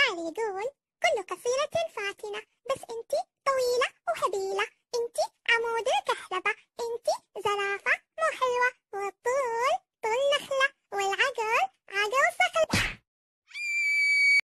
الشاعر يقول كل قصيرة فاتنة بس انتي طويلة وهبيلة انتي عمود الكهرباء